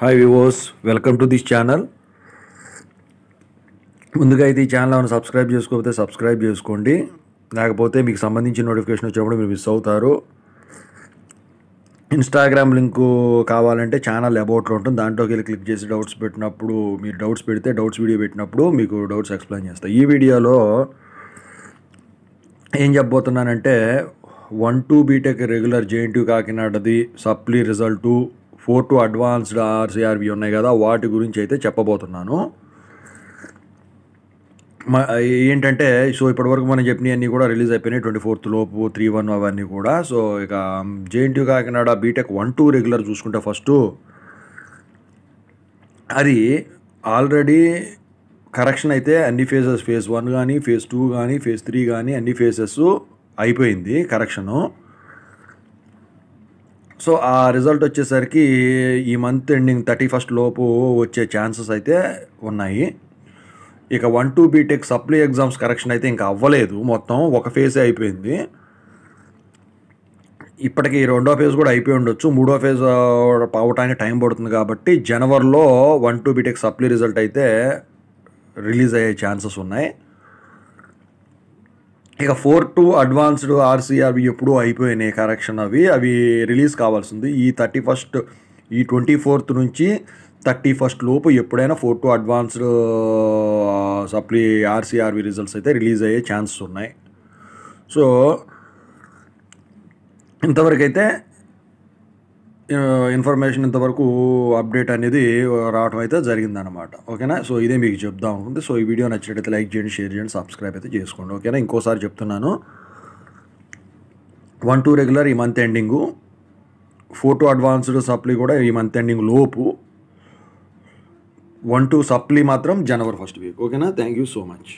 hi viewers welcome to this channel ముందుగా అయితే ఈ ఛానల్ ఏమైనా సబ్స్క్రైబ్ చేసుకోకపోతే సబ్స్క్రైబ్ చేసుకోండి లేకపోతే మీకు సంబంధించిన నోటిఫికేషన్ వచ్చినప్పుడు మీరు మిస్ అవుతారు ఇన్స్టాగ్రామ్ లింకు కావాలంటే ఛానల్ అబౌట్లో ఉంటుంది దాంట్లోకి వెళ్ళి క్లిక్ చేసి డౌట్స్ పెట్టినప్పుడు మీరు డౌట్స్ పెడితే డౌట్స్ వీడియో పెట్టినప్పుడు మీకు డౌట్స్ ఎక్స్ప్లెయిన్ చేస్తాయి ఈ వీడియోలో ఏం చెప్పబోతున్నానంటే one two BTech regular JNT కాకినాడది supply result four two advanced RCRV ఉన్నాయి కదా వాటి గురించి అయితే చెప్పబోతున్నాను ఏంటంటే సో ఇప్పటివరకు మనం చెప్పినవన్నీ కూడా రిలీజ్ అయిపోయినాయి ట్వంటీ ఫోర్త్ లోపు త్రీ వన్ అవన్నీ కూడా సో ఇక JNT Kakinada BTech one two regular చూసుకుంటే ఫస్ట్ అది ఆల్రెడీ కరెక్షన్ అయితే అన్ని ఫేజెస్ ఫేజ్ వన్ కానీ ఫేజ్ టూ కానీ ఫేజ్ త్రీ కానీ అన్ని ఫేజెస్ అయిపోయింది కరెక్షను సో ఆ రిజల్ట్ వచ్చేసరికి ఈ మంత్ ఎండింగ్ థర్టీ ఫస్ట్ లోపు వచ్చే ఛాన్సెస్ అయితే ఉన్నాయి ఇక one two BTech supply exams correction అయితే ఇంకా అవ్వలేదు మొత్తం ఒక ఫేజే అయిపోయింది ఇప్పటికీ రెండో ఫేజ్ కూడా అయిపోయి ఉండొచ్చు మూడో ఫేజ్ అవటానికి టైం పడుతుంది కాబట్టి జనవరిలో one two BTech supply result అయితే రిలీజ్ అయ్యే ఛాన్సెస్ ఉన్నాయి ఇక ఫోర్ టు అడ్వాన్స్డ్ అవి ఎప్పుడూ అయిపోయినాయి కరెక్షన్ అవి అవి రిలీజ్ కావాల్సింది ఈ థర్టీ ఫస్ట్ ఈ ట్వంటీ ఫోర్త్ నుంచి థర్టీ ఫస్ట్ లోపు ఎప్పుడైనా four two advanced supply RCRV results అయితే రిలీజ్ అయ్యే ఛాన్సెస్ ఉన్నాయి సో ఇంతవరకు అయితే ఇన్ఫర్మేషన్ ఇంతవరకు అప్డేట్ అనేది రావడం అయితే జరిగిందనమాట ఓకేనా సో ఇదే మీకు చెప్దాం అనుకుంటే సో ఈ వీడియో నచ్చినట్టయితే లైక్ చేయండి షేర్ చేయండి సబ్స్క్రైబ్ అయితే చేసుకోండి ఓకేనా ఇంకోసారి చెప్తున్నాను వన్ టూ రెగ్యులర్ ఈ month ending four two advanced supply కూడా ఈ మంత్ ఎండింగ్ లోపు వన్ టూ సప్లీ మాత్రం జనవరి ఫస్ట్ వీక్ ఓకేనా థ్యాంక్ యూ సో మచ్